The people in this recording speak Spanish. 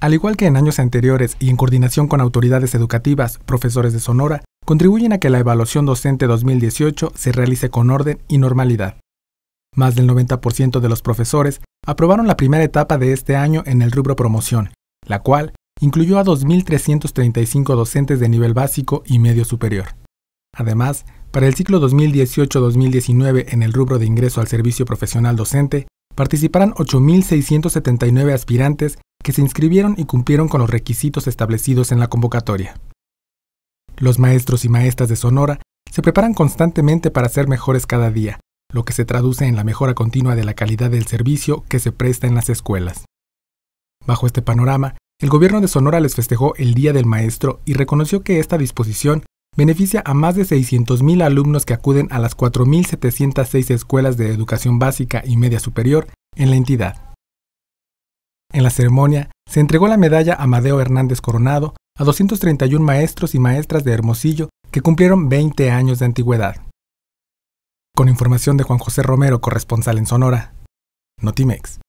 Al igual que en años anteriores y en coordinación con autoridades educativas, profesores de Sonora, contribuyen a que la evaluación docente 2018 se realice con orden y normalidad. Más del 90% de los profesores aprobaron la primera etapa de este año en el rubro promoción, la cual incluyó a 2.335 docentes de nivel básico y medio superior. Además, para el ciclo 2018-2019 en el rubro de ingreso al servicio profesional docente, participarán 8.679 aspirantes que se inscribieron y cumplieron con los requisitos establecidos en la convocatoria. Los maestros y maestras de Sonora se preparan constantemente para ser mejores cada día, lo que se traduce en la mejora continua de la calidad del servicio que se presta en las escuelas. Bajo este panorama, el gobierno de Sonora les festejó el Día del Maestro y reconoció que esta disposición beneficia a más de 600.000 alumnos que acuden a las 4.706 escuelas de educación básica y media superior en la entidad. En la ceremonia, se entregó la medalla Amadeo Hernández Coronado a 231 maestros y maestras de Hermosillo que cumplieron 20 años de antigüedad. Con información de Juan José Romero, corresponsal en Sonora. Notimex.